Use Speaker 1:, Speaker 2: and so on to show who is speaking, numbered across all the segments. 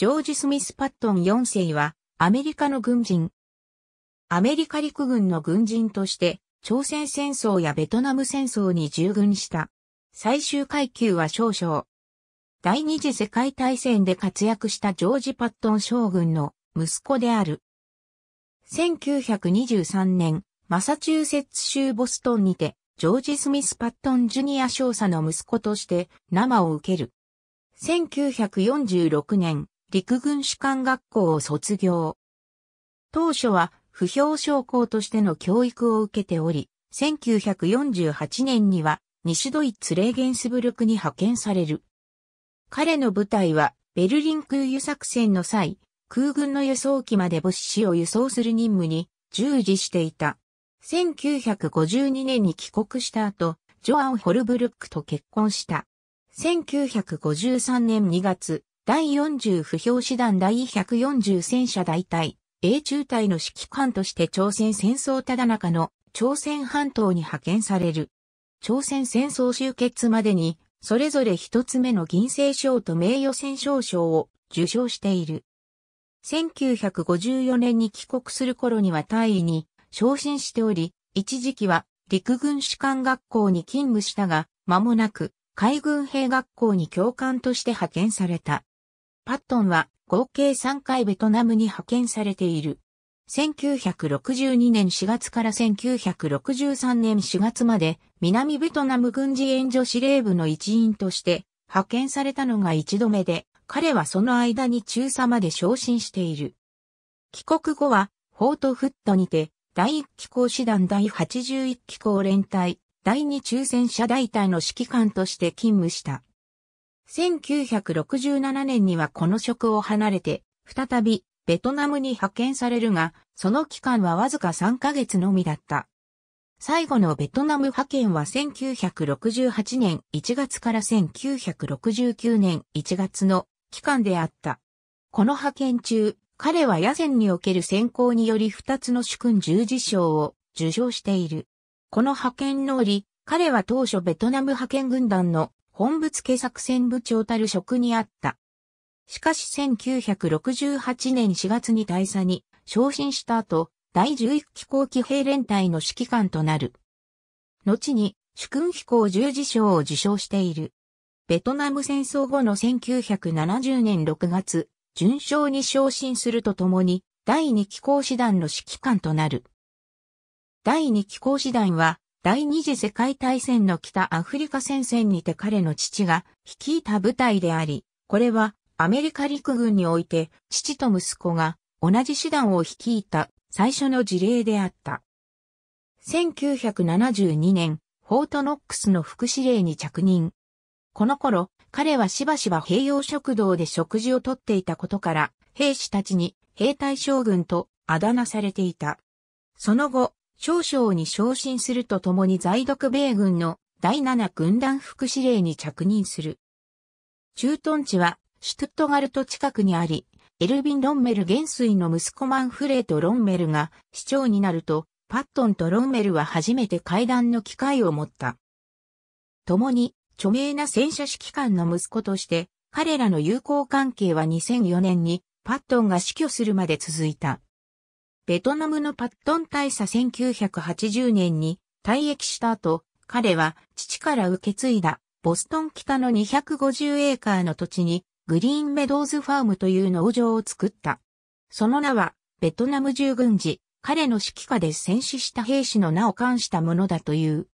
Speaker 1: ジョージ・スミス・パットン4世は、アメリカの軍人。アメリカ陸軍の軍人として、朝鮮戦争やベトナム戦争に従軍した。最終階級は少将。第二次世界大戦で活躍したジョージ・パットン将軍の息子である。1923年、マサチューセッツ州ボストンにて、ジョージ・スミス・パットン・ジュニア少佐の息子として、生を受ける。1946年、陸軍士官学校を卒業。当初は不評将校としての教育を受けており、1948年には西ドイツレーゲンスブルクに派遣される。彼の部隊はベルリン空輸作戦の際、空軍の輸送機まで物資を輸送する任務に従事していた。1952年に帰国した後、ジョアン・ホルブルックと結婚した。1953年2月、第40不評師団第140戦車大隊、英中隊の指揮官として朝鮮戦争ただ中の朝鮮半島に派遣される。朝鮮戦争終結までに、それぞれ一つ目の銀星賞と名誉戦勝賞を受賞している。1954年に帰国する頃には大尉に昇進しており、一時期は陸軍士官学校に勤務したが、間もなく海軍兵学校に教官として派遣された。パットンは合計3回ベトナムに派遣されている。1962年4月から1963年4月まで南ベトナム軍事援助司令部の一員として派遣されたのが一度目で、彼はその間に中佐まで昇進している。帰国後は、フォートフットにて、第1機構師団第81機構連隊、第2抽選車大隊の指揮官として勤務した。1967年にはこの職を離れて、再びベトナムに派遣されるが、その期間はわずか3ヶ月のみだった。最後のベトナム派遣は1968年1月から1969年1月の期間であった。この派遣中、彼は野戦における選考により2つの主君十字章を受賞している。この派遣の折、彼は当初ベトナム派遣軍団の本部付作戦部長たる職にあった。しかし1968年4月に大佐に昇進した後、第11機構機兵連隊の指揮官となる。後に主君飛行十字章を受賞している。ベトナム戦争後の1970年6月、順将に昇進するとともに、第2機構師団の指揮官となる。第2機構師団は、第二次世界大戦の北アフリカ戦線にて彼の父が率いた部隊であり、これはアメリカ陸軍において父と息子が同じ手段を率いた最初の事例であった。1972年、フォートノックスの副司令に着任。この頃、彼はしばしば平用食堂で食事をとっていたことから、兵士たちに兵隊将軍とあだ名されていた。その後、少将に昇進するとともに在独米軍の第七軍団副司令に着任する。駐屯地はシュトゥットガルト近くにあり、エルビン・ロンメル元帥の息子マンフレート・ロンメルが市長になると、パットンとロンメルは初めて会談の機会を持った。共に著名な戦車指揮官の息子として、彼らの友好関係は2004年にパットンが死去するまで続いた。ベトナムのパットン大佐1980年に退役した後、彼は父から受け継いだボストン北の250エーカーの土地にグリーンメドウズファームという農場を作った。その名はベトナム従軍時、彼の指揮下で戦死した兵士の名を冠したものだという。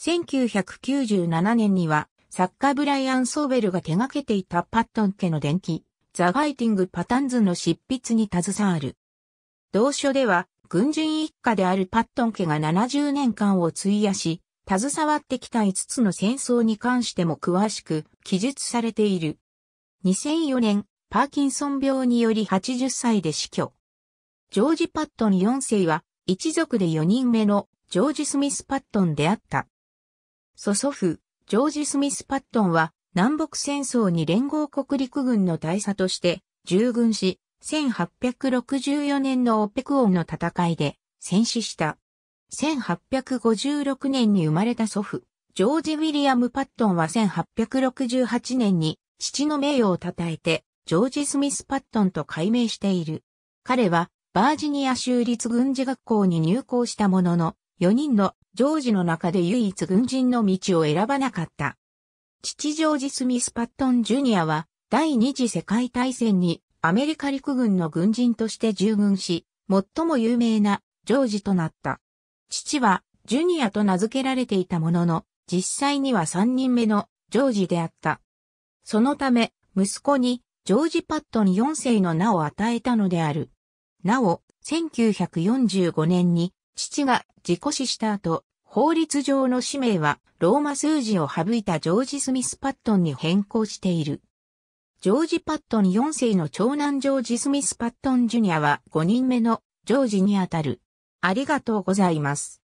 Speaker 1: 1997年には作家ブライアン・ソーベルが手掛けていたパットン家の電気、ザ・ガイティング・パタンズの執筆に携わる。同書では、軍人一家であるパットン家が70年間を費やし、携わってきた5つの戦争に関しても詳しく記述されている。2004年、パーキンソン病により80歳で死去。ジョージ・パットン4世は、一族で4人目のジョージ・スミス・パットンであった。祖祖父、ジョージ・スミス・パットンは、南北戦争に連合国陸軍の大佐として従軍し、1864年のオペクオンの戦いで戦死した。1856年に生まれた祖父、ジョージ・ウィリアム・パットンは1868年に父の名誉を称えて、ジョージ・スミス・パットンと改名している。彼は、バージニア州立軍事学校に入校したものの、4人のジョージの中で唯一軍人の道を選ばなかった。父ジョージ・スミス・パットン・ジュニアは、第二次世界大戦にアメリカ陸軍の軍人として従軍し、最も有名なジョージとなった。父はジュニアと名付けられていたものの、実際には3人目のジョージであった。そのため、息子にジョージ・パットン4世の名を与えたのである。なお、1945年に父が自己死した後、法律上の氏名はローマ数字を省いたジョージ・スミス・パットンに変更している。ジョージ・パットン4世の長男ジョージ・スミス・パットン・ジュニアは5人目のジョージにあたる。ありがとうございます。